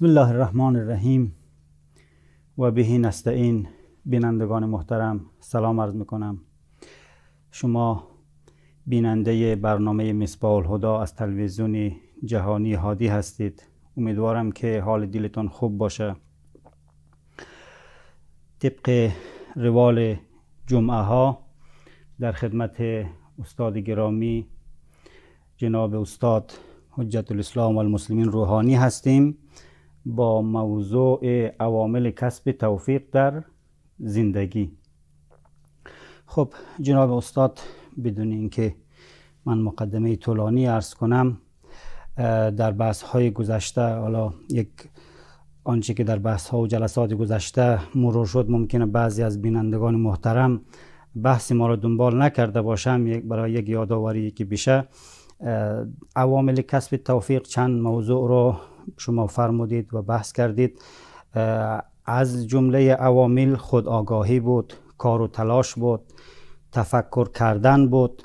بسم الله الرحمن الرحیم و بهی نستعین بینندگان محترم سلام عرض میکنم شما بیننده برنامه مصباح الهدا از تلویزیون جهانی هادی هستید امیدوارم که حال دیلتان خوب باشه طبق روال جمعه ها در خدمت استاد گرامی جناب استاد حجت الاسلام و المسلمین روحانی هستیم با موضوع عوامل کسب توفیق در زندگی خب جناب استاد بدون اینکه من مقدمه طولانی عرض کنم در بحث های گذشته حالا یک آنچه که در بحث ها و جلسات گذشته مرور شد ممکنه بعضی از بینندگان محترم بحث ما را دنبال نکرده باشم برای یک یادآوری که بشه عوامل کسب توفیق چند موضوع رو شما فرمودید و بحث کردید از جمله عوامل آگاهی بود کار و تلاش بود تفکر کردن بود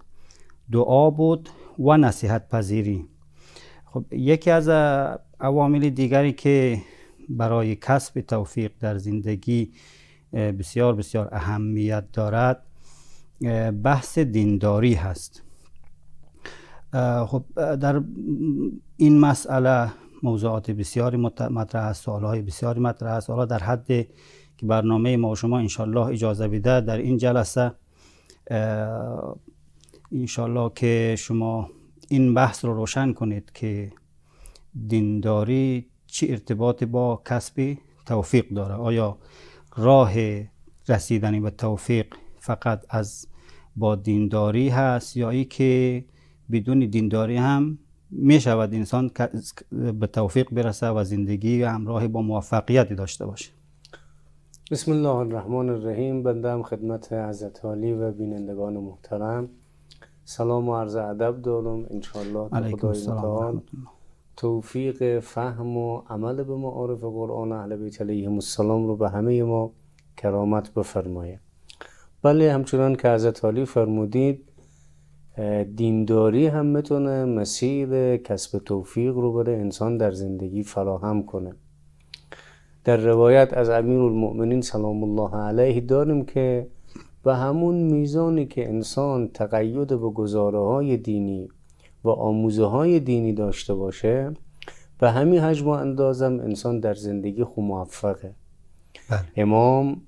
دعا بود و نصیحت پذیری خب یکی از عوامل دیگری که برای کسب توفیق در زندگی بسیار بسیار اهمیت دارد بحث دینداری هست خب در این مسئله موضوعات بسیاری مطرح است های بسیاری مطرح است حالا در حد که برنامه ما و شما انشالله اجازه بده در این جلسه انشالله که شما این بحث رو روشن کنید که دینداری چه ارتباط با کسب توفیق داره آیا راه رسیدن به توفیق فقط از با دینداری هست یا ای که بدون دینداری هم می شود انسان به توفیق برسه و زندگی همراه با موفقیتی داشته باشه بسم الله الرحمن الرحیم بنده هم خدمت حضرت عالی و بینندگان محترم سلام و عرض ادب دارم انشاءالله خدای توفیق فهم و عمل به معارف قرآن اهل بیت علیهم السلام رو به همه ما کرامت بفرمایه بله همچنان که حضرت عالی فرمودید دینداری هم میتونه مسیر کسب توفیق رو برای انسان در زندگی فراهم کنه در روایت از امیر المؤمنین سلام الله علیه داریم که به همون میزانی که انسان تقید به گزاره های دینی و آموزه های دینی داشته باشه به همین حجم و اندازم انسان در زندگی خو موفقه بله. امام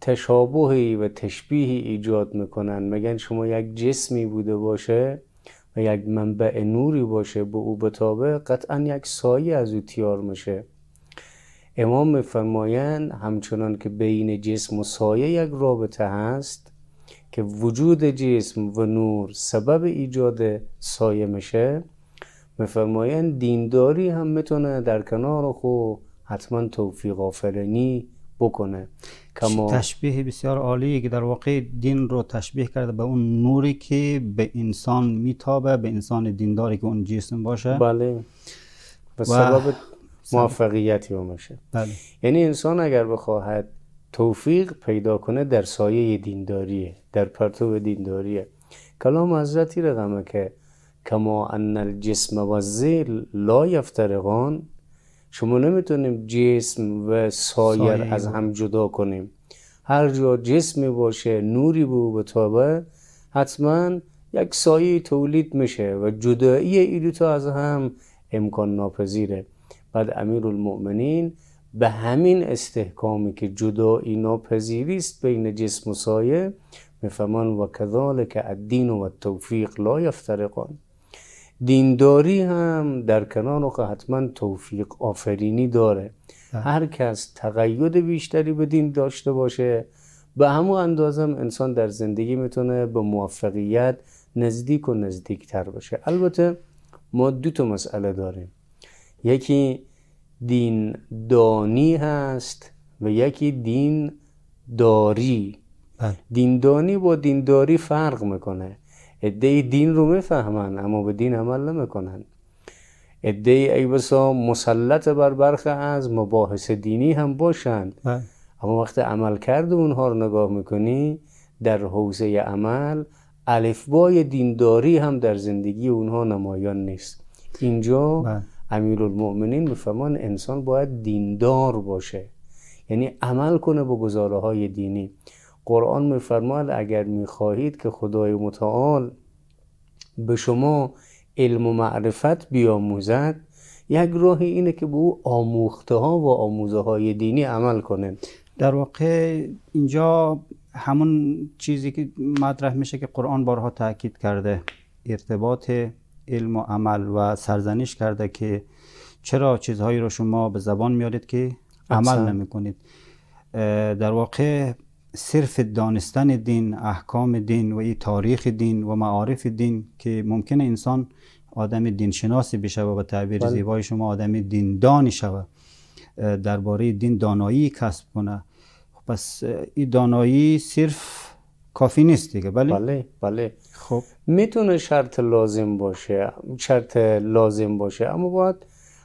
تشابهی و تشبیهی ایجاد میکنن مگن شما یک جسمی بوده باشه و یک منبع نوری باشه به با او بتابه قطعا یک سایه از او تیار میشه امام میفرمایند همچنان که بین جسم و سایه یک رابطه هست که وجود جسم و نور سبب ایجاد سایه میشه میفرمایند دینداری هم میتونه در کنار خو حتما توفیق آفرینی بکنه تشبیه بسیار عالی که در واقع دین رو تشبیه کرده به اون نوری که به انسان میتابه به انسان دینداری که اون جسم باشه بله و سبب موفقیتی باشه میشه بله. یعنی انسان اگر بخواهد توفیق پیدا کنه در سایه دینداریه در پرتو دینداریه کلام حضرتی رقمه که کما ان الجسم و زیل لا یفترقان شما نمیتونیم جسم و سایر, از هم جدا کنیم هر جا جسمی باشه نوری بود به تابه حتما یک سایه تولید میشه و جدایی دوتا از هم امکان ناپذیره بعد امیر المؤمنین به همین استحکامی که جدایی ناپذیری است بین جسم و سایه میفهمان و کذالک الدین و التوفیق لا یفترقان دینداری هم در کنار و حتما توفیق آفرینی داره ده. بله. هر کس تقید بیشتری به دین داشته باشه به همون اندازم انسان در زندگی میتونه به موفقیت نزدیک و نزدیکتر باشه البته ما دو تا مسئله داریم یکی دین دانی هست و یکی دین داری بله. دیندانی با دینداری فرق میکنه عده دین رو میفهمن اما به دین عمل نمیکنن عده ای بسا مسلط بر برخی از مباحث دینی هم باشند بله. اما وقتی عمل کرده اونها رو نگاه میکنی در حوزه عمل الفبای دینداری هم در زندگی اونها نمایان نیست اینجا بله. امیرالمؤمنین میفهمان انسان باید دیندار باشه یعنی عمل کنه با گزاره های دینی قرآن میفرماید اگر میخواهید که خدای متعال به شما علم و معرفت بیاموزد یک راه اینه که به او آموخته ها و آموزه های دینی عمل کنه در واقع اینجا همون چیزی که مطرح میشه که قرآن بارها تاکید کرده ارتباط علم و عمل و سرزنش کرده که چرا چیزهایی رو شما به زبان میارید که عمل نمیکنید در واقع صرف دانستن دین احکام دین و تاریخ دین و معارف دین که ممکنه انسان آدم دینشناسی بشه و به تعبیر بله. زیبای شما آدم دیندانی شوه درباره دین دانایی کسب کنه خب پس این دانایی صرف کافی نیست دیگه بله بله بله خب میتونه شرط لازم باشه شرط لازم باشه اما باید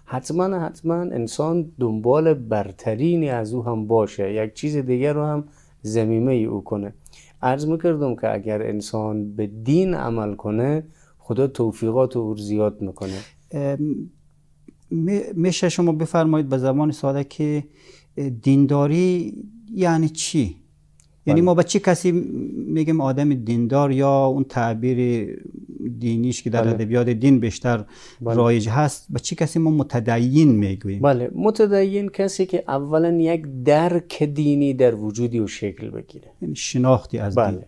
حتما حتما انسان دنبال برترینی از او هم باشه یک چیز دیگر رو هم زمیمه ای او کنه عرض میکردم که اگر انسان به دین عمل کنه خدا توفیقات او زیاد میکنه میشه شما بفرمایید به زمان ساده که دینداری یعنی چی یعنی بله. ما به چه کسی میگیم آدم دیندار یا اون تعبیر دینیش که در بله. ادبیات دین بیشتر بله. رایج هست به چه کسی ما متدین میگوییم بله متدین کسی که اولا یک درک دینی در وجودی و شکل بگیره یعنی شناختی از بله. دین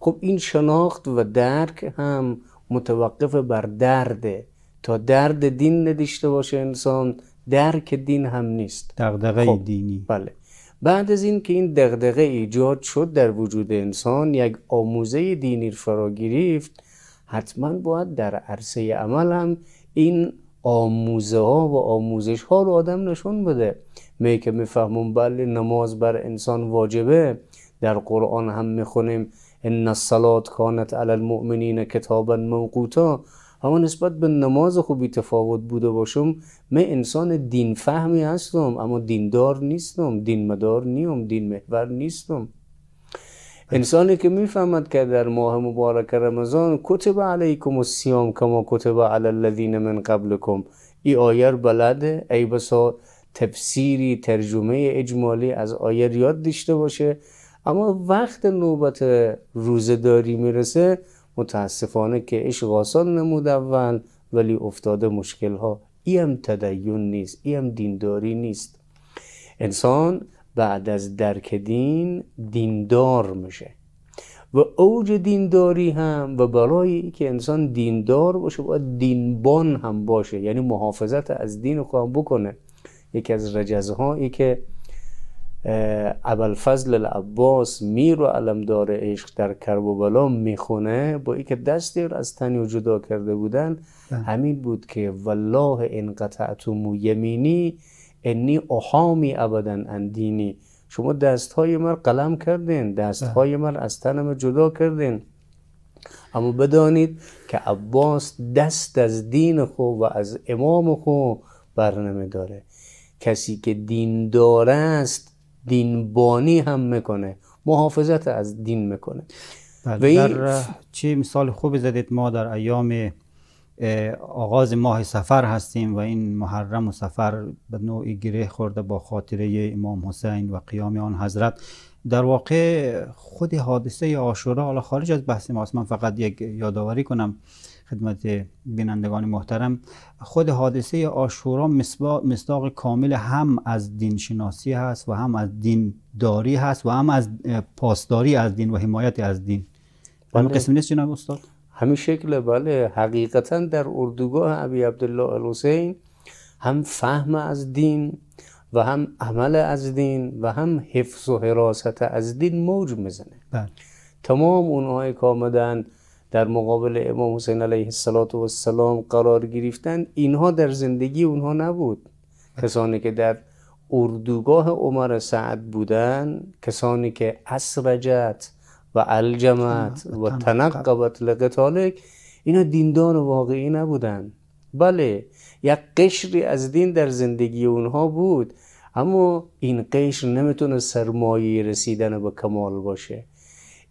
خب این شناخت و درک هم متوقف بر درده تا درد دین ندیشته باشه انسان درک دین هم نیست دغدغه خب. دینی بله بعد از این که این دغدغه ایجاد شد در وجود انسان یک آموزه دینی فرا گرفت حتما باید در عرصه عمل هم این آموزه ها و آموزش ها رو آدم نشون بده می که فهمون بله نماز بر انسان واجبه در قرآن هم خونیم ان الصلاه کانت علی المؤمنین کتابا موقوتا اما نسبت به نماز خوبی تفاوت بوده باشم من انسان دین فهمی هستم اما دیندار نیستم دین مدار نیم دین محور نیستم انسانی که میفهمد که در ماه مبارک رمضان کتب علیکم سیام کما کتب علی الذین من قبلکم ای آیر بلده ای بسا تفسیری ترجمه اجمالی از آیر یاد داشته باشه اما وقت نوبت روزداری میرسه متاسفانه که عشق آسان نمود اول ولی افتاده مشکل ها ای هم تدین نیست ای هم دینداری نیست انسان بعد از درک دین دیندار میشه و اوج دینداری هم و برای که انسان دیندار باشه باید دینبان هم باشه یعنی محافظت از دین رو بکنه یکی از رجزهایی که ابوالفضل العباس میر و علمدار عشق در کربوبلا میخونه با که دستی رو از تنی جدا کرده بودن بله. همین بود که والله ان قطعتم یمینی انی احامی ابدا اندینی شما دست های مر قلم کردین دست های بله. مر از تنم جدا کردین اما بدانید که عباس دست از دین خو و از امام خو برنامه داره کسی که دین داره است دینبانی هم میکنه محافظت از دین میکنه بله، و چه مثال خوبی زدید ما در ایام آغاز ماه سفر هستیم و این محرم و سفر به نوعی گره خورده با خاطره امام حسین و قیام آن حضرت در واقع خود حادثه آشورا حالا خارج از بحث ماست من فقط یک یادآوری کنم خدمت بینندگان محترم خود حادثه آشورا مصداق کامل هم از دین شناسی هست و هم از دین داری هست و هم از پاسداری از دین و حمایت از دین همین بله. قسم نیست جناب استاد همین شکل بله حقیقتا در اردوگاه عبی عبدالله الحسین هم فهم از دین و هم عمل از دین و هم حفظ و حراست از دین موج میزنه بله. تمام اونهایی که در مقابل امام حسین علیه السلام قرار گرفتند اینها در زندگی اونها نبود کسانی که در اردوگاه عمر سعد بودن کسانی که اسرجت و الجمت و تنقبت لقتالک اینا دیندار واقعی نبودن بله یک قشری از دین در زندگی اونها بود اما این قشر نمیتونه سرمایه رسیدن به کمال باشه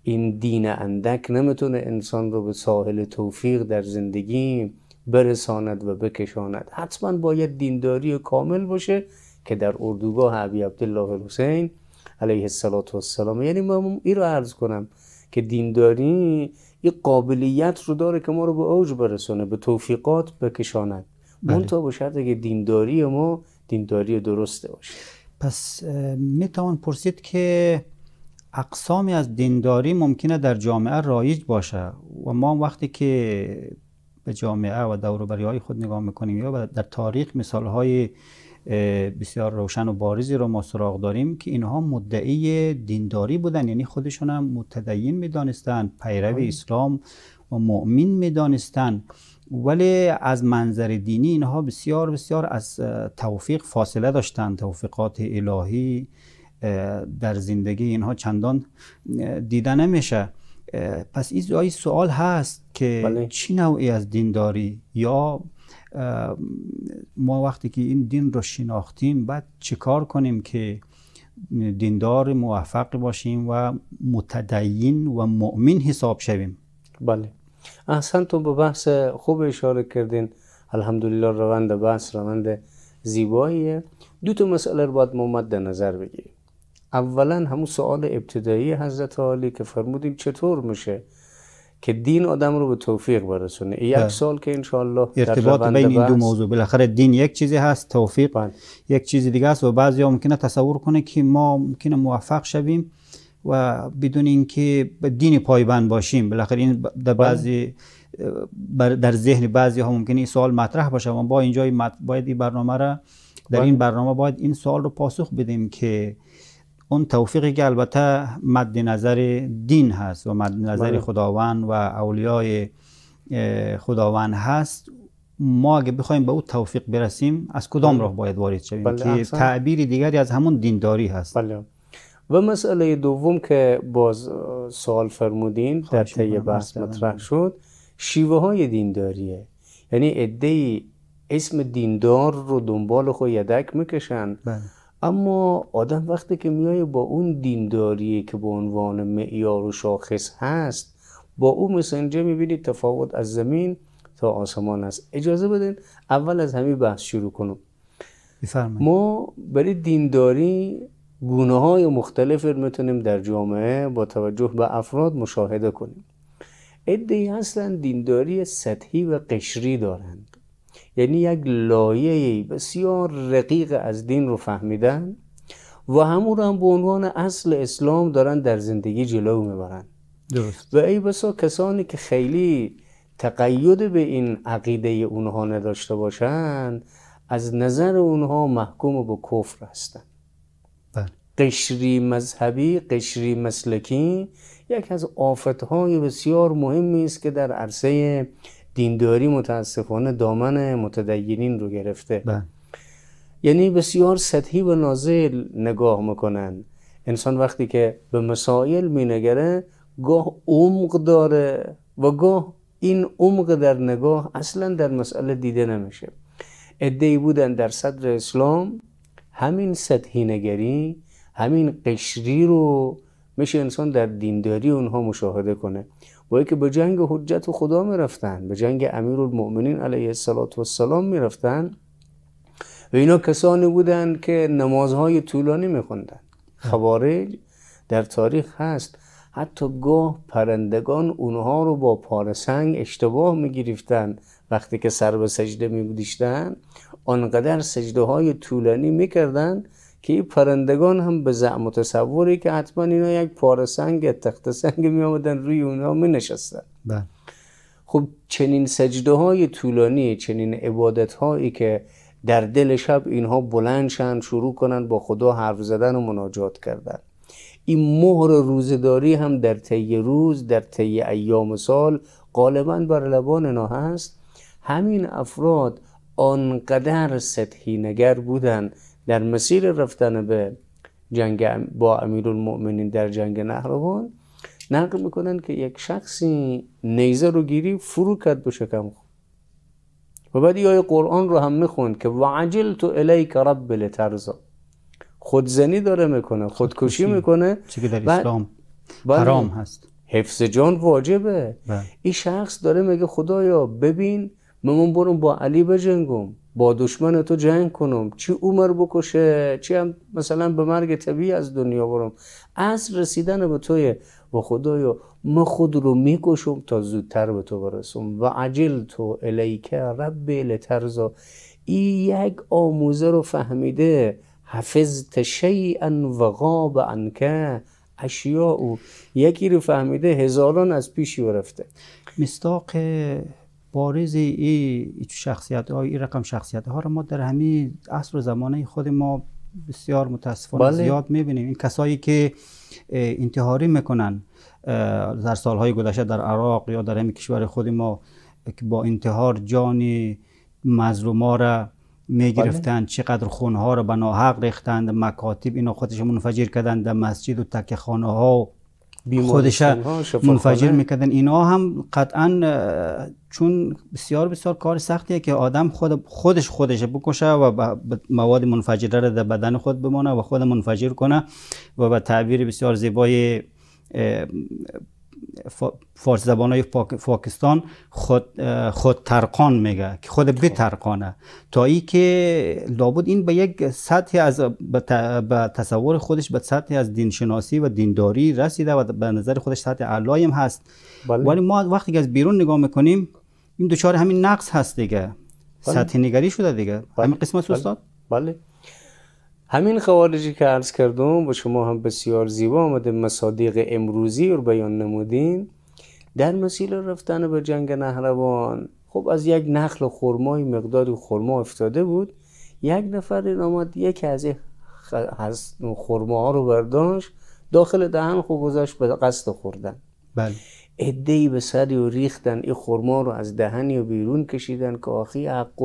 این دین اندک نمیتونه انسان رو به ساحل توفیق در زندگی برساند و بکشاند حتما باید دینداری کامل باشه که در اردوگاه عبی عبدالله حسین علیه السلام یعنی من این رو عرض کنم که دینداری یه قابلیت رو داره که ما رو به اوج برسونه به توفیقات بکشاند اون بله. تا به شرط دینداری ما دینداری درسته باشه پس میتوان پرسید که اقسامی از دینداری ممکنه در جامعه رایج باشه و ما وقتی که به جامعه و دوروبری های خود نگاه میکنیم یا در تاریخ مثال های بسیار روشن و بارزی رو ما سراغ داریم که اینها مدعی دینداری بودن یعنی خودشون هم متدین میدانستند پیرو آره. اسلام و مؤمن میدانستند ولی از منظر دینی اینها بسیار بسیار از توفیق فاصله داشتند توفیقات الهی در زندگی اینها چندان دیده نمیشه پس این سوال هست که بله. چی نوعی از دین داری یا ما وقتی که این دین رو شناختیم بعد چه کار کنیم که دیندار موفق باشیم و متدین و مؤمن حساب شویم بله احسن تو به بحث خوب اشاره کردین الحمدلله روند بحث روند زیباییه دو تا مسئله رو باید ما نظر بگیریم اولا همون سوال ابتدایی حضرت عالی که فرمودیم چطور میشه که دین آدم رو به توفیق برسونه یک بله. سال که انشالله ارتباط بین این دو موضوع بالاخره دین یک چیزی هست توفیق بله. یک چیز دیگه است و بعضی ها ممکنه تصور کنه که ما ممکنه موفق شویم و بدون اینکه به دین پایبند باشیم بالاخره این در بله. بعضی در ذهن بعضی ها ممکنه این سوال مطرح باشه ما با اینجای باید این برنامه را در این برنامه باید این سوال رو پاسخ بدیم که اون توفیقی که البته مد نظر دین هست و مد نظر بله. خداوند و اولیای خداوند هست ما اگه بخوایم به او توفیق برسیم از کدام بله. راه باید وارد شویم بله، که تعبیر دیگری از همون دینداری هست بله. و مسئله دوم که باز سوال فرمودین در طی بحث مطرح شد شیوه های دینداریه یعنی عده اسم دیندار رو دنبال خود یدک میکشن بله. اما آدم وقتی که میای با اون دینداری که به عنوان معیار و شاخص هست با او مثل اینجا میبینید تفاوت از زمین تا آسمان است اجازه بدین اول از همین بحث شروع کنم بفرمایید ما برای دینداری گونه های مختلف میتونیم در جامعه با توجه به افراد مشاهده کنیم ادهی هستند دینداری سطحی و قشری دارند یعنی یک لایه بسیار رقیق از دین رو فهمیدن و همون رو هم به عنوان اصل اسلام دارن در زندگی جلو میبرن و ای بسا کسانی که خیلی تقید به این عقیده اونها نداشته باشند از نظر اونها محکوم به کفر هستند بله. قشری مذهبی قشری مسلکی یک از آفتهای بسیار مهمی است که در عرصه دینداری متاسفانه دامن متدینین رو گرفته بله. یعنی بسیار سطحی و نازل نگاه میکنن انسان وقتی که به مسائل مینگره گاه عمق داره و گاه این عمق در نگاه اصلا در مسئله دیده نمیشه ادهی بودن در صدر اسلام همین سطحی نگری همین قشری رو میشه انسان در دینداری اونها مشاهده کنه با که به جنگ حجت و خدا میرفتن به جنگ المؤمنین علیه السلام میرفتن و اینا کسانی بودند که نمازهای طولانی خوندن خوارج در تاریخ هست حتی گاه پرندگان اونها رو با پارسنگ اشتباه گرفتن وقتی که سر به سجده بودیشتند، آنقدر سجده های طولانی میکردند. که این پرندگان هم به زعم که حتما اینا یک پاره سنگ تخت سنگ می آمدن روی اونها می نشستن بله. خب چنین سجده های طولانی چنین عبادت هایی که در دل شب اینها بلند شن شروع کنند با خدا حرف زدن و مناجات کردن این مهر روزداری هم در طی روز در طی ایام سال غالبا بر لبان اینا هست همین افراد آنقدر سطحی نگر بودن در مسیر رفتن به جنگ با المؤمنین در جنگ نهروان نقل میکنن که یک شخصی نیزه رو گیری فرو کرد به شکم و بعد یه قرآن رو هم میخوند که وعجل تو الیک رب لترزا خودزنی داره میکنه خودکشی میکنه چی که در اسلام حرام هست حفظ جان واجبه بله. این شخص داره میگه خدایا ببین من برم با علی بجنگم با دشمن تو جنگ کنم چی عمر بکشه چی هم مثلا به مرگ طبیعی از دنیا برم از رسیدن به توی و خدایا ما خود رو میکشم تا زودتر به تو برسم و عجل تو الیک رب ترزا این یک آموزه رو فهمیده حفظت شیئا و غاب انکه اشیاء یکی رو فهمیده هزاران از پیشی رفته مستاق بارز این شخصیت های این رقم شخصیت ها رو ما در همین عصر زمانه خود ما بسیار متاسفانه بله. زیاد میبینیم این کسایی که انتحاری میکنن در سالهای گذشته در عراق یا در همین کشور خود ما که با انتحار جان ها را میگرفتند بله. چقدر ها را به ناحق ریختند مکاتب اینا خودشون منفجر کردند در مسجد و تک خانه ها خودش منفجر میکردن اینا هم قطعا چون بسیار بسیار کار سختیه که آدم خود خودش خودش بکشه و مواد منفجره را در بدن خود بمانه و خود منفجر کنه و به تعبیر بسیار زیبای فارسی زبان های پاکستان خود, خود ترقان میگه که خود بترقانه تا ای که لابد این به یک سطح از به تصور خودش به سطح از دینشناسی و دینداری رسیده و به نظر خودش سطح علایم هست بله. ولی ما وقتی که از بیرون نگاه میکنیم این دچار همین نقص هست دیگه بله. سطح نگری شده دیگه بله. همین قسمت بله. استاد بله همین خوارجی که عرض کردم و شما هم بسیار زیبا آمده مصادیق امروزی رو بیان نمودین در مسیر رفتن به جنگ نهروان خب از یک نخل خرمای مقداری خرما افتاده بود یک نفر آمد یکی از از ها رو برداشت داخل دهن خوب گذاشت به قصد خوردن بله ای به سری و ریختن این خرما رو از دهنی و بیرون کشیدن که آخی حق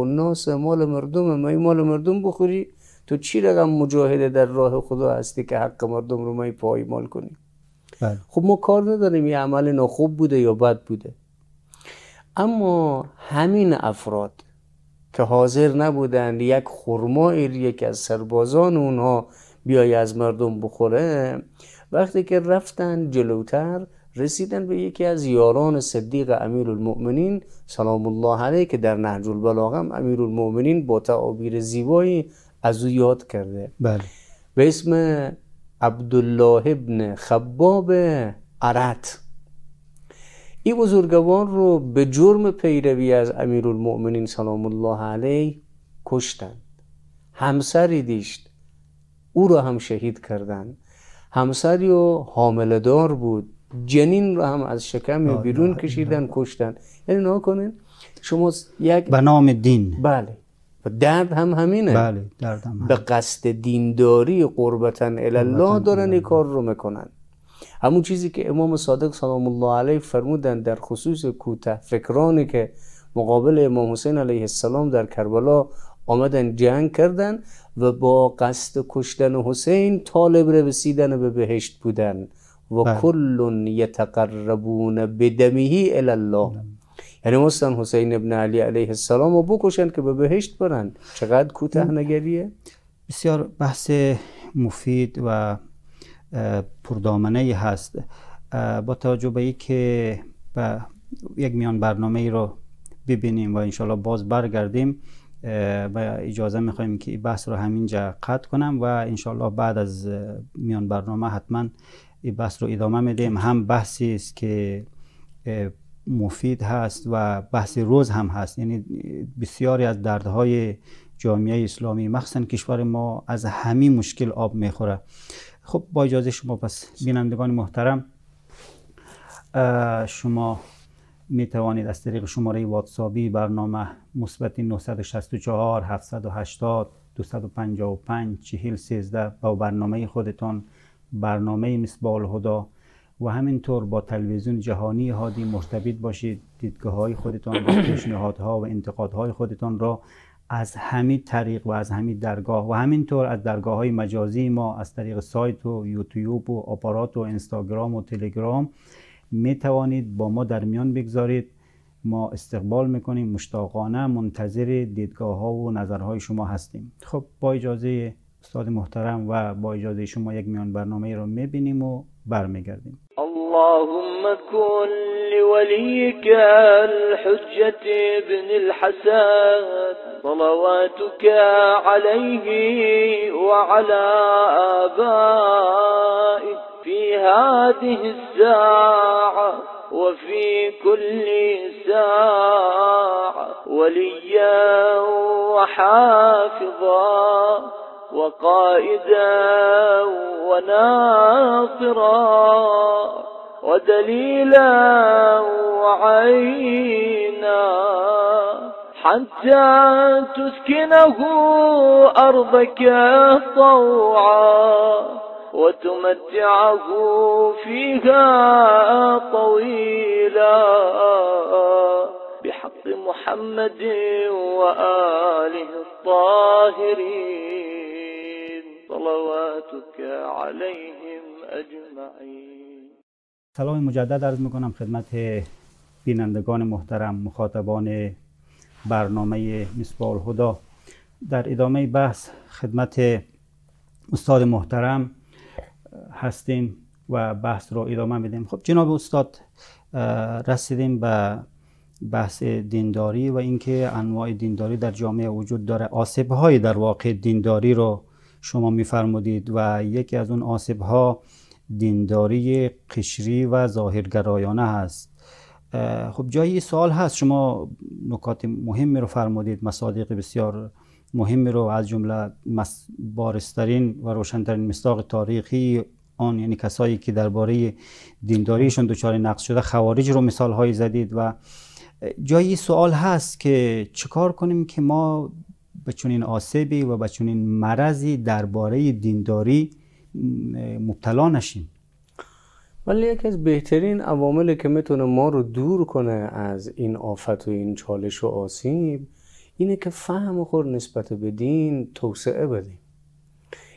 مال مردم مای مال مردم بخوری تو چی رقم مجاهده در راه خدا هستی که حق مردم رو می پایمال کنی؟ بله. خب ما کار نداریم یه عمل ناخوب بوده یا بد بوده اما همین افراد که حاضر نبودند یک خرمایی یکی از سربازان اونها بیای از مردم بخوره وقتی که رفتن جلوتر رسیدن به یکی از یاران صدیق امیر المؤمنین سلام الله علیه که در نهج البلاغه امیر المؤمنین با تعابیر زیبایی از او یاد کرده بله به اسم عبدالله ابن خباب عرت این بزرگوار رو به جرم پیروی از المؤمنین سلام الله علیه کشتند همسری دیشت او را هم شهید کردند همسری و حامله دار بود جنین رو هم از شکم بیرون کشیدن کشتن یعنی نها کنین شما یک به نام دین بله درد هم همینه بله درد به قصد دینداری قربتن الله دارن این کار رو میکنن همون چیزی که امام صادق سلام الله علیه فرمودن در خصوص کوته فکرانی که مقابل امام حسین علیه السلام در کربلا آمدن جنگ کردن و با قصد کشتن حسین طالب رسیدن به بهشت بودن و بله. کل یتقربون بدمیهی الله بله. یعنی حسین ابن علی علیه السلام رو بکشن که به بهشت برن چقدر کوتاه نگریه؟ بسیار بحث مفید و پردامنه ای هست با توجه به که به یک میان برنامه ای رو ببینیم و انشالله باز برگردیم و اجازه میخوایم که این بحث رو همینجا قطع کنم و انشالله بعد از میان برنامه حتما این بحث رو ادامه میدیم هم بحثی است که مفید هست و بحث روز هم هست یعنی بسیاری از دردهای جامعه اسلامی مخصوصا کشور ما از همین مشکل آب میخوره خب با اجازه شما پس بینندگان محترم شما می توانید از طریق شماره واتسابی برنامه مثبت 964 780 255 4013 با برنامه خودتان برنامه مسبال هدا و همینطور با تلویزیون جهانی هادی مرتبط باشید دیدگاه های خودتان و پیشنهادها و انتقادهای خودتان را از همین طریق و از همین درگاه و همینطور از درگاه های مجازی ما از طریق سایت و یوتیوب و آپارات و اینستاگرام و تلگرام می توانید با ما در میان بگذارید ما استقبال میکنیم مشتاقانه منتظر دیدگاه ها و نظرهای شما هستیم خب با اجازه استاد محترم و با اجازه شما یک میان برنامه را میبینیم و برمیگردیم اللهم كن لوليك الحجة ابن الحسن صلواتك عليه وعلى آبائه في هذه الساعة وفي كل ساعة وليا وحافظا وقائدا وناصرا ودليلا وعينا حتى تسكنه أرضك طوعا وتمتعه فيها طويلا بحق محمد وآله الطاهرين صلواتک علیهم اجمعین سلام مجدد عرض میکنم خدمت بینندگان محترم مخاطبان برنامه میسبال هدا در ادامه بحث خدمت استاد محترم هستیم و بحث رو ادامه میدیم خب جناب استاد رسیدیم به بحث دینداری و اینکه انواع دینداری در جامعه وجود داره آسیب های در واقع دینداری رو شما میفرمودید و یکی از اون آسیب ها دینداری قشری و ظاهرگرایانه هست خب جایی سوال هست شما نکات مهمی رو فرمودید مصادیق بسیار مهمی رو از جمله بارسترین و روشنترین مصداق تاریخی آن یعنی کسایی که درباره دینداریشون دچار نقص شده خوارج رو مثال هایی زدید و جایی سوال هست که چکار کنیم که ما به چنین آسیبی و به چنین مرضی درباره دینداری مبتلا نشیم ولی یکی از بهترین عواملی که میتونه ما رو دور کنه از این آفت و این چالش و آسیب اینه که فهم خور نسبت به دین توسعه بدیم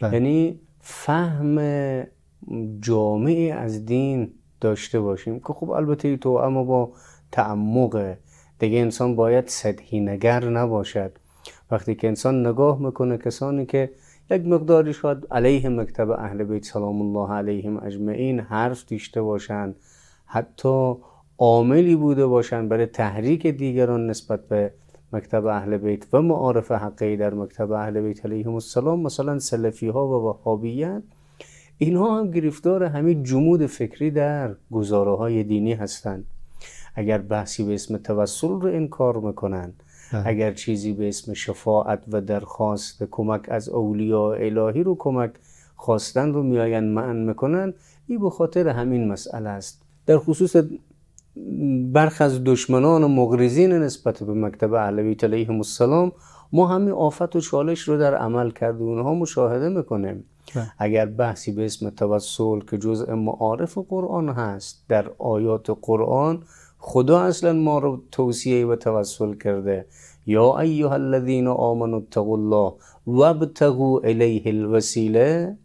بله. یعنی فهم جامعی از دین داشته باشیم که خب البته تو اما با تعمق دیگه انسان باید سدهی نگر نباشد وقتی که انسان نگاه میکنه کسانی که یک مقداری شاید علیه مکتب اهل بیت سلام الله علیهم اجمعین حرف دیشته باشند حتی عاملی بوده باشند برای تحریک دیگران نسبت به مکتب اهل بیت و معارف حقیقی در مکتب اهل بیت علیهم السلام مثلا سلفی ها و وهابیت اینها هم گرفتار همین جمود فکری در گزاره های دینی هستند اگر بحثی به اسم توسل رو انکار میکنند اگر چیزی به اسم شفاعت و درخواست کمک از اولیاء الهی رو کمک خواستن رو میآیند معن میکنن این به خاطر همین مسئله است در خصوص برخ از دشمنان و مغرزین نسبت به مکتب علوی علیهم السلام ما همین آفت و چالش رو در عمل کرده اونها مشاهده میکنیم بله. اگر بحثی به اسم توسل که جزء معارف قرآن هست در آیات قرآن خدا اصلا ما رو توصیه و توسل کرده یا ایها الذین آمنوا اتقوا الله و الیه الوسیله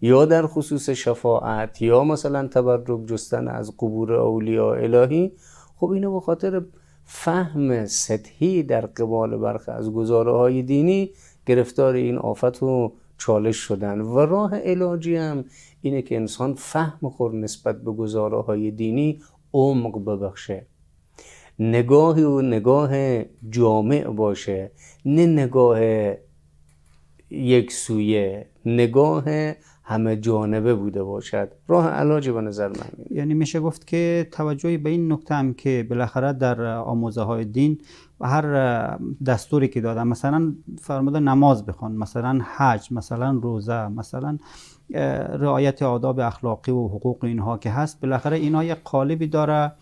یا در خصوص شفاعت یا مثلا تبرک جستن از قبور اولیاء الهی خب اینو به خاطر فهم سطحی در قبال برخی از گزاره های دینی گرفتار این آفت و چالش شدن و راه علاجی هم اینه که انسان فهم خور نسبت به گزاره های دینی عمق ببخشه نگاهی و نگاه جامع باشه نه نگاه یک سویه نگاه همه جانبه بوده باشد راه علاجی به نظر من یعنی میشه گفت که توجهی به این نکته هم که بالاخره در آموزه های دین و هر دستوری که دادن مثلا فرمودن نماز بخوان مثلا حج مثلا روزه مثلا رعایت آداب اخلاقی و حقوق اینها که هست بالاخره اینها یک قالبی داره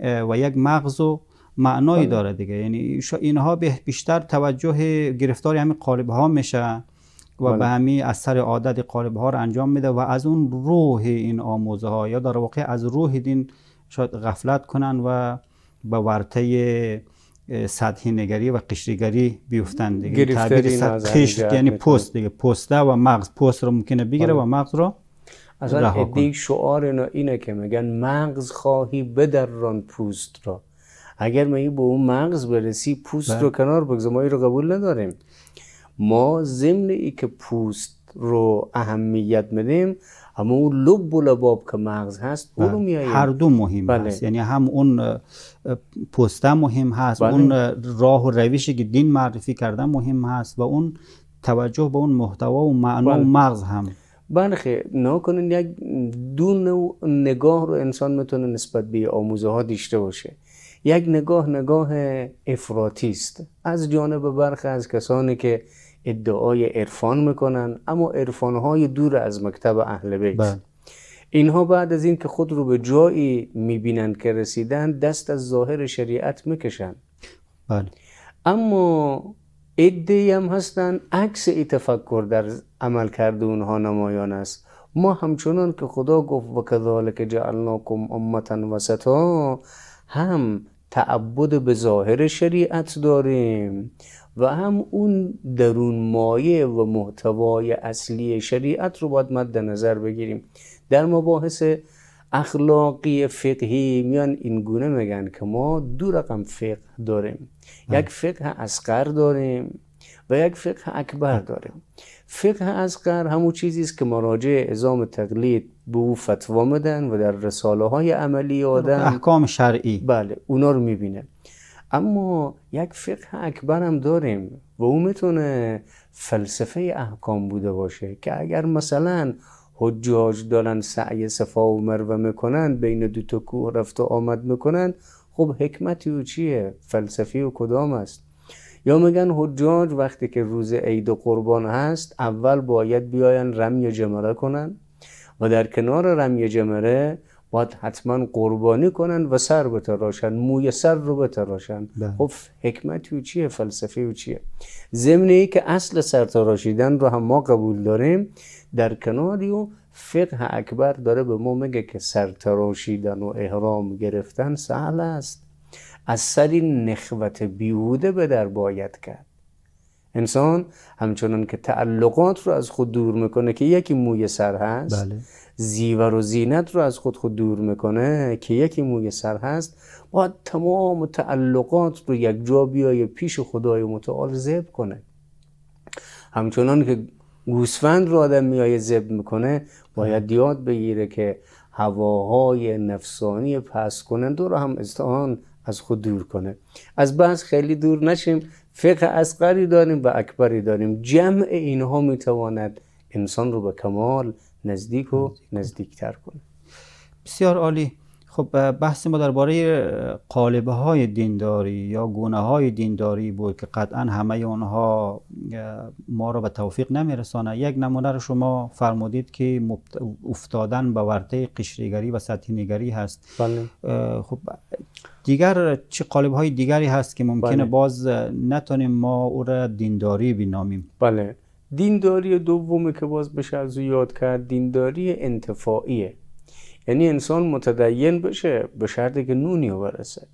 و یک مغز و معنایی بله. داره دیگه یعنی اینها بیشتر توجه گرفتار همین قالب ها میشه و بله. به همین اثر عادت قالب ها رو انجام میده و از اون روح این آموزه ها یا در واقع از روح دین شاید غفلت کنن و به ورطه سطحی نگری و قشریگری بیفتن تعبیر قشر یعنی پوست دیگه پسته و مغز پوست رو ممکنه بگیره آره. و مغز رو اصلا ادی شعار اینا اینه که میگن مغز خواهی بدران پوست را اگر ما به اون مغز برسی پوست رو بله. کنار بگذار ما رو قبول نداریم ما ضمن ای که پوست رو اهمیت میدیم اما اون لب و لباب که مغز هست اونو بله. اونو هر دو مهم بله. هست یعنی هم اون پسته مهم هست بله. اون راه و روشی که دین معرفی کرده مهم هست و اون توجه به اون محتوا و معنا و بله. مغز هم برخی بله کنین یک دو نگاه رو انسان میتونه نسبت به آموزه ها داشته باشه یک نگاه نگاه افراطی است از جانب برخی از کسانی که ادعای عرفان میکنن اما های دور از مکتب اهل بیت بله. اینها بعد از اینکه خود رو به جایی میبینند که رسیدن دست از ظاهر شریعت میکشن بله اما ایده هم هستن عکس ای تفکر در عمل کرده اونها نمایان است ما همچنان که خدا گفت و کذالک جعلناکم امتا وسطا هم تعبد به ظاهر شریعت داریم و هم اون درون مایه و محتوای اصلی شریعت رو باید مد نظر بگیریم در مباحث اخلاقی فقهی میان این گونه میگن که ما دو رقم فقه داریم یک فقه اسقر داریم و یک فقه اکبر داریم فقه اسقر همون چیزی است که مراجع ازام تقلید به او فتوا میدن و در رساله های عملی آدم احکام شرعی بله اونا رو میبینه اما یک فقه هم داریم و او میتونه فلسفه احکام بوده باشه که اگر مثلا حجاج دارن سعی صفا و مروه میکنن بین دو تا کوه رفت و آمد میکنن خب حکمتی و چیه فلسفی و کدام است یا میگن حجاج وقتی که روز عید و قربان هست اول باید بیاین رمی جمره کنن و در کنار رمی جمره باید حتما قربانی کنن و سر بتراشن موی سر رو بتراشن بله. خب حکمتی و چیه فلسفی و چیه ضمن ای که اصل سر تراشیدن رو هم ما قبول داریم در کناری و فقه اکبر داره به ما میگه که سر تراشیدن و احرام گرفتن سهل است از سری نخوت بیوده به در باید کرد انسان همچنان که تعلقات رو از خود دور میکنه که یکی موی سر هست بله. زیور و زینت رو از خود خود دور میکنه که یکی موی سر هست باید تمام تعلقات رو یک جا بیای پیش خدای متعال زب کنه همچنان که گوسفند رو آدم میای زب میکنه باید یاد بگیره که هواهای نفسانی پس کنند رو هم استعان از خود دور کنه از بحث خیلی دور نشیم فقه اسقری داریم و اکبری داریم جمع اینها میتواند انسان رو به کمال نزدیک و نزدیکتر کنه بسیار عالی خب بحث ما درباره قالبه های دینداری یا گونه های دینداری بود که قطعا همه اونها ما را به توفیق نمیرسانه یک نمونه رو شما فرمودید که افتادن به ورطه قشریگری و سطحی نگری هست بله. خب دیگر چه قالب های دیگری هست که ممکنه بله. باز نتونیم ما او را دینداری بینامیم بله دینداری دومه که باز بشه از او یاد کرد دینداری انتفاعیه یعنی انسان متدین بشه به شرطی که نونی برسه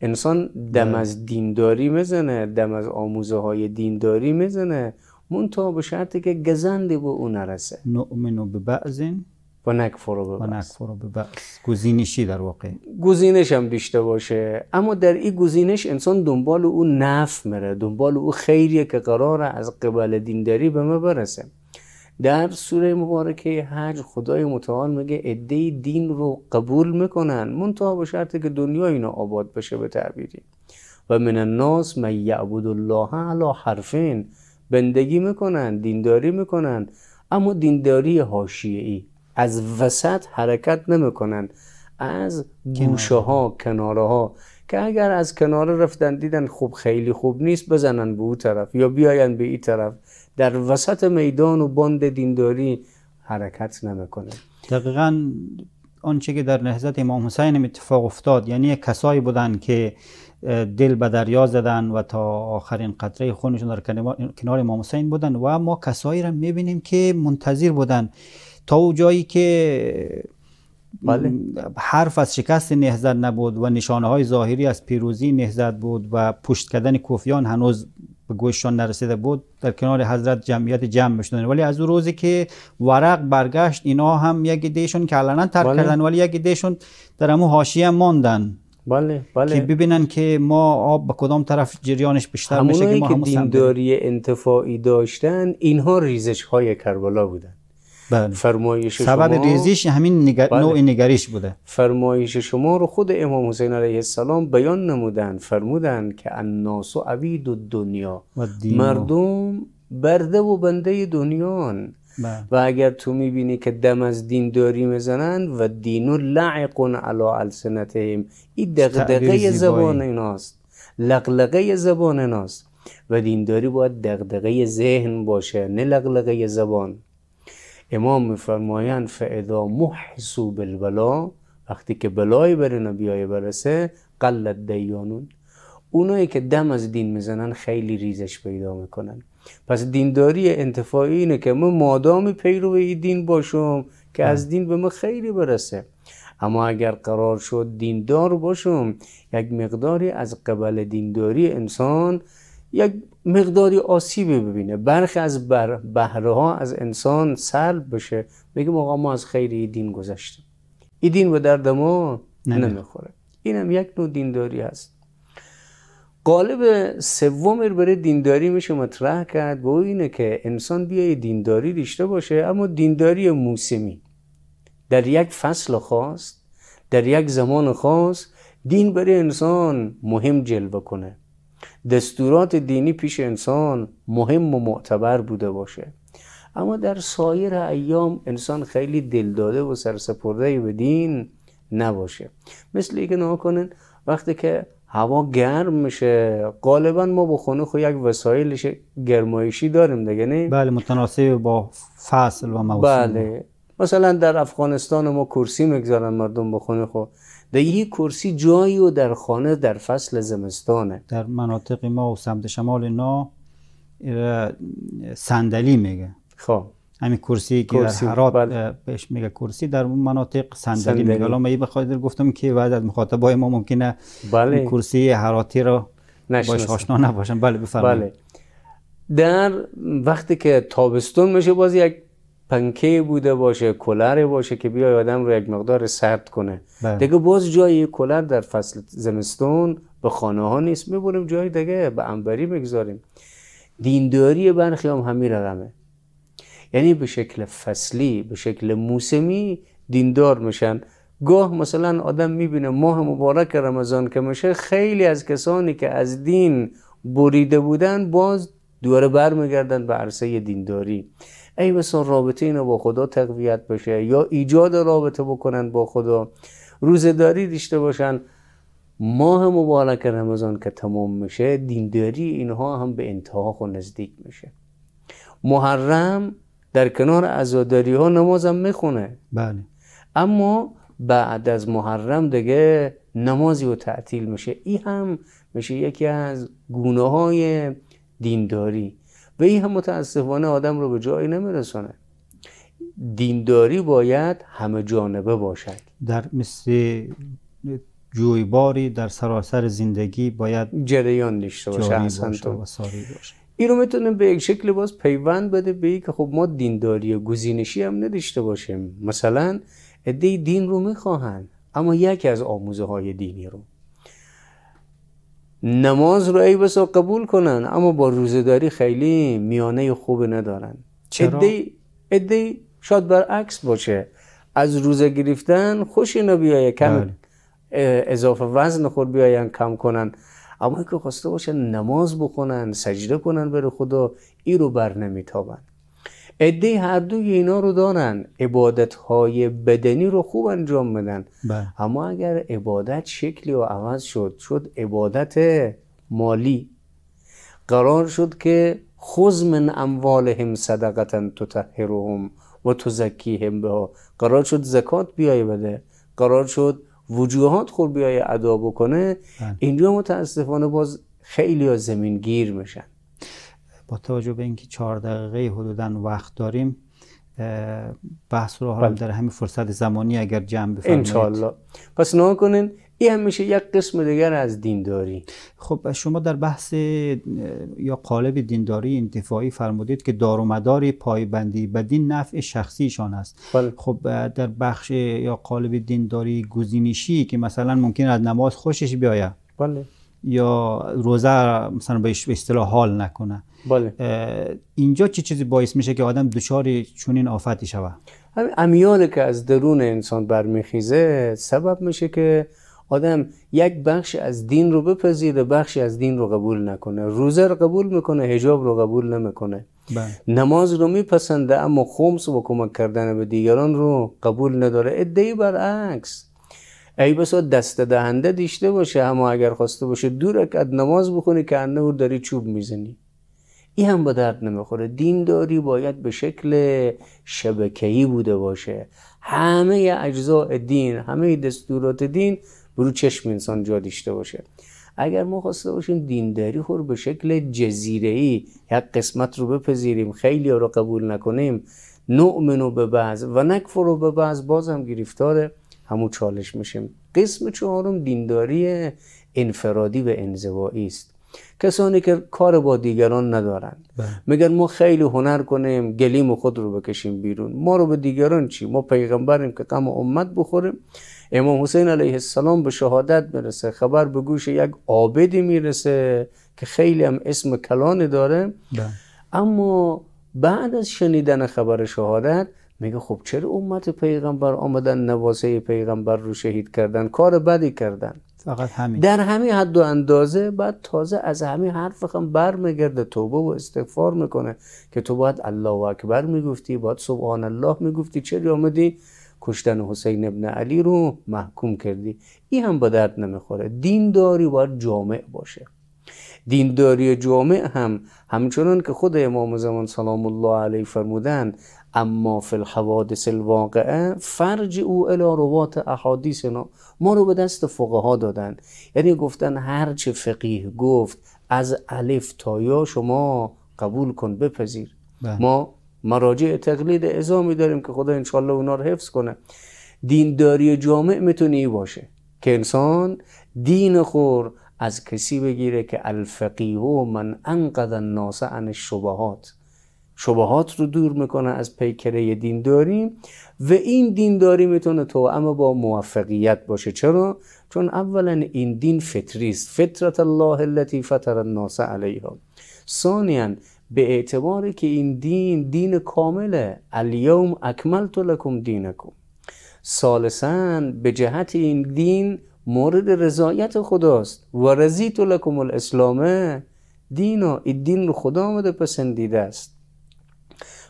انسان دم بله. از دینداری میزنه دم از آموزه های دینداری میزنه منتها به شرطی که گزنده به او نرسه نؤمن به بعضین با نکفر گزینشی در واقع گزینش هم داشته باشه اما در این گزینش انسان دنبال او نف مره دنبال او خیریه که قراره از قبل دینداری به ما برسه در سوره مبارکه حج خدای متعال میگه عده دین رو قبول میکنن منتها به شرطی که دنیا اینا آباد بشه به تعبیری و من الناس من یعبد الله علی حرفین بندگی میکنن دینداری میکنن اما دینداری ای از وسط حرکت نمیکنن از گوشه ها کناره ها که اگر از کناره رفتن دیدن خوب خیلی خوب نیست بزنن به او طرف یا بیاین به این طرف در وسط میدان و باند دینداری حرکت نمیکنه دقیقا آنچه که در نهضت امام حسین اتفاق افتاد یعنی کسایی بودند که دل به دریا زدن و تا آخرین قطره خونشون در کنار امام حسین بودن و ما کسایی را میبینیم که منتظر بودن تا او جایی که بله. حرف از شکست نهزت نبود و نشانه های ظاهری از پیروزی نهزت بود و پشت کردن کوفیان هنوز به گوششان نرسیده بود در کنار حضرت جمعیت جمع میشدن ولی از اون روزی که ورق برگشت اینا هم یکی دیشون که علنا ترک بله. کردن ولی یکی دیشون در همون حاشیه ماندن بله بله که ببینن که ما آب به کدام طرف جریانش بیشتر میشه که ما که دینداری انتفاعی داشتن اینها ریزش های کربلا بودن بله. فرمایش شما ریزیش همین بله. نوع نگریش بوده فرمایش شما رو خود امام حسین علیه السلام بیان نمودن فرمودن که الناس و عبید و دنیا و مردم برده و بنده دنیان بله. و اگر تو میبینی که دم از دین داری میزنن و دینو لعقون علا السنتهم این دغدغه زبان ایناست لقلقه زبان ایناست و دینداری باید دغدغه ذهن باشه نه لقلقه زبان امام میفرمایند فعدا محسو بالبلا وقتی که بلای بر نبیای برسه قلت دیانون اونایی که دم از دین میزنن خیلی ریزش پیدا میکنن پس دینداری انتفاعی اینه که ما مادامی پیرو دین باشم که از دین به ما خیلی برسه اما اگر قرار شد دیندار باشم یک مقداری از قبل دینداری انسان یک مقداری آسیبی ببینه برخی از بر بهره ها از انسان سلب بشه بگیم آقا ما از خیلی دین گذشتیم این دین به درد ما نمیخوره اینم یک نوع دینداری هست قالب سوم برای دینداری میشه مطرح کرد با اینه که انسان بیای دینداری داشته باشه اما دینداری موسمی در یک فصل خاص در یک زمان خاص دین برای انسان مهم جلوه کنه دستورات دینی پیش انسان مهم و معتبر بوده باشه اما در سایر ایام انسان خیلی دلداده و سرسپرده به دین نباشه مثل اینکه نها کنن وقتی که هوا گرم میشه غالبا ما به خونه خود یک وسایل گرمایشی داریم دیگه نه بله متناسب با فصل و موسم بله مثلا در افغانستان ما کرسی میگذارن مردم به خونه خود در یک کرسی جایی و در خانه در فصل زمستانه در مناطق ما و سمت شمال نه صندلی میگه خب همین کرسی که در حرات بله. بهش میگه کرسی در اون مناطق صندلی میگه الان من بخاطر گفتم که بعد از مخاطبای ما ممکنه بله. کرسی حراتی رو باش آشنا نباشن بله بفرمایید بله. در وقتی که تابستون میشه باز یک پنکه بوده باشه کلر باشه که بیای آدم رو یک مقدار سرد کنه بله. دیگه باز جایی کلر در فصل زمستون به خانه ها نیست میبریم جای دیگه به انبری بگذاریم دینداری برخی هم همین رقمه یعنی به شکل فصلی به شکل موسمی دیندار میشن گاه مثلا آدم میبینه ماه مبارک رمضان که میشه خیلی از کسانی که از دین بریده بودن باز دوباره برمیگردن به عرصه دینداری ای بسا رابطه اینو با خدا تقویت بشه یا ایجاد رابطه بکنن با خدا روزداری داشته باشن ماه مبارک رمضان که تمام میشه دینداری اینها هم به انتها و نزدیک میشه محرم در کنار عزاداری ها نمازم میخونه بله اما بعد از محرم دیگه نمازی و تعطیل میشه این هم میشه یکی از گونه های دینداری و این هم متاسفانه آدم رو به جایی نمیرسانه دینداری باید همه جانبه باشد در مثل جویباری در سراسر زندگی باید جریان داشته باشه این رو میتونیم به یک شکل باز پیوند بده به که خب ما دینداری گزینشی هم نداشته باشیم مثلا عده دین رو میخواهند اما یکی از آموزه های دینی رو نماز رو ای بسا قبول کنن اما با روزهداری خیلی میانه خوب ندارن چرا؟ اده شاید برعکس باشه از روزه گرفتن خوشی بیایه کم بله. اضافه وزن خود بیاین کم کنن اما که خواسته باشه نماز بخونن سجده کنن بر خدا ای رو بر نمیتابن عده هر دوی اینا رو دارن عبادت های بدنی رو خوب انجام بدن بله. اما اگر عبادت شکلی و عوض شد شد عبادت مالی قرار شد که خذ من اموالهم صدقتا تطهرهم و تزکیهم بها قرار شد زکات بیای بده قرار شد وجوهات خور بیای ادا بکنه بله. اینجا متاسفانه باز خیلی ها زمین گیر میشن با توجه به اینکه چهار دقیقه حدودا وقت داریم بحث رو هم بله. در همین فرصت زمانی اگر جمع بفرمایید انشالله، پس نها کنین این همیشه یک قسم دیگر از دینداری خب شما در بحث یا قالب دینداری انتفاعی فرمودید که دارومدار پایبندی به دین نفع شخصیشان است بله. خب در بخش یا قالب دینداری گزینشی که مثلا ممکن از نماز خوشش بیاید بله یا روزه مثلا به اصطلاح حال نکنه بله. اینجا چه چیزی باعث میشه که آدم دچار چنین آفتی شود امیال که از درون انسان برمیخیزه سبب میشه که آدم یک بخش از دین رو بپذیره بخشی از دین رو قبول نکنه روزه رو قبول میکنه حجاب رو قبول نمیکنه بله. نماز رو میپسنده اما خمس و کمک کردن به دیگران رو قبول نداره ادهی برعکس ای بسا دست دهنده دیشته باشه اما اگر خواسته باشه دور از نماز بخونی که انه داری چوب میزنی این هم به درد نمیخوره دینداری باید به شکل شبکهی بوده باشه همه اجزاء دین همه دستورات دین برو چشم انسان جا داشته باشه اگر ما خواسته باشیم دینداری خور به شکل جزیره ای یک قسمت رو بپذیریم خیلی رو قبول نکنیم نؤمنو به بعض و نکفر رو به بعض باز هم گرفتاره همون چالش میشیم قسم چهارم دینداری انفرادی و انزوایی است کسانی که کار با دیگران ندارند. بله. میگن ما خیلی هنر کنیم گلیم خود رو بکشیم بیرون ما رو به دیگران چی ما پیغمبریم که تم امت بخوریم امام حسین علیه السلام به شهادت میرسه خبر به گوش یک عابدی میرسه که خیلی هم اسم کلانه داره بله. اما بعد از شنیدن خبر شهادت میگه خب چرا امت پیغمبر آمدن نواسه پیغمبر رو شهید کردن کار بدی کردن فقط همین در همین حد و اندازه بعد تازه از همین حرف هم برمیگرده توبه و استغفار میکنه که تو باید الله و اکبر میگفتی باید سبحان الله میگفتی چرا آمدی کشتن حسین ابن علی رو محکوم کردی این هم با درد نمیخوره دینداری باید جامع باشه دینداری جامع هم همچنان که خود امام زمان سلام الله علیه فرمودن اما فی الحوادث الواقعه فرج او الی روات احادیثنا ما رو به دست فقها دادن یعنی گفتن هر چه فقیه گفت از الف تا یا شما قبول کن بپذیر بله. ما مراجع تقلید ازامی داریم که خدا انشالله اونا رو حفظ کنه دینداری جامع میتونه ای باشه که انسان دین خور از کسی بگیره که الفقیه من انقذ الناس عن الشبهات شبهات رو دور میکنه از پیکره دینداری و این دینداری میتونه اما با موفقیت باشه چرا چون اولا این دین فطری است فطرت الله التی فطر الناس علیها ثانیا به اعتباری که این دین دین کامله الیوم اکملت لکم دینکم ثالثا به جهت این دین مورد رضایت خداست و رضیت لکم الاسلامه دینا این دین رو خدا آمده پسندیده است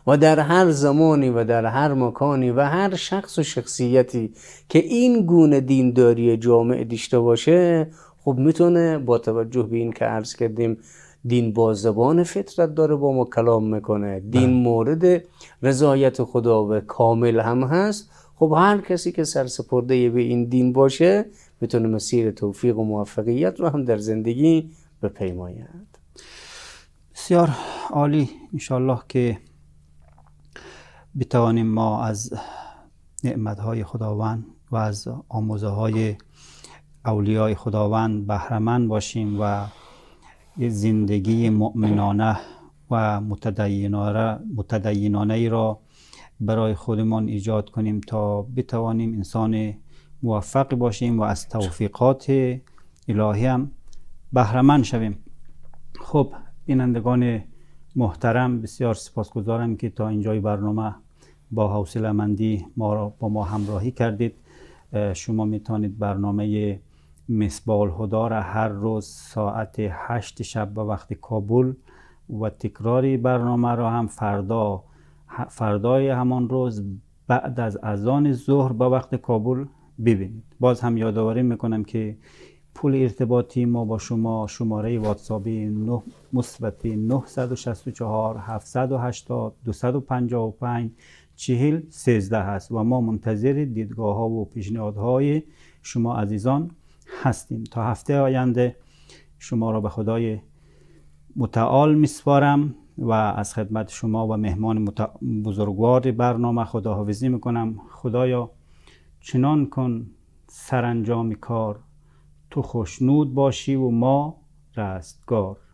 و در هر زمانی و در هر مکانی و هر شخص و شخصیتی که این گونه دینداری جامعه داشته باشه خب میتونه با توجه به این که عرض کردیم دین با زبان فطرت داره با ما کلام میکنه دین بله. مورد رضایت خدا و کامل هم هست خب هر کسی که سرسپرده به این دین باشه میتونه مسیر توفیق و موفقیت رو هم در زندگی بپیماید بسیار عالی انشالله که بتوانیم ما از های خداوند و از آموزه های اولیای خداوند بهرمند باشیم و زندگی مؤمنانه و متدینانه را برای خودمان ایجاد کنیم تا بتوانیم انسان موفق باشیم و از توفیقات الهی هم بهرمند شویم خب بینندگان محترم بسیار سپاسگزارم که تا اینجای برنامه با حوصله مندی ما را با ما همراهی کردید شما میتونید برنامه مصباح الهدا را هر روز ساعت 8 شب به وقت کابل و تکراری برنامه را هم فردا فردای همان روز بعد از اذان ظهر به وقت کابل ببینید باز هم یادآوری میکنم که پول ارتباطی ما با شما شماره واتسابی 9 مثبت 964 780 255 چهل 13 هست و ما منتظر دیدگاه ها و پیشنهادهای شما عزیزان هستیم تا هفته آینده شما را به خدای متعال میسپارم و از خدمت شما و مهمان بزرگوار برنامه خداحافظی میکنم خدایا چنان کن سرانجام کار تو خوشنود باشی و ما رستگار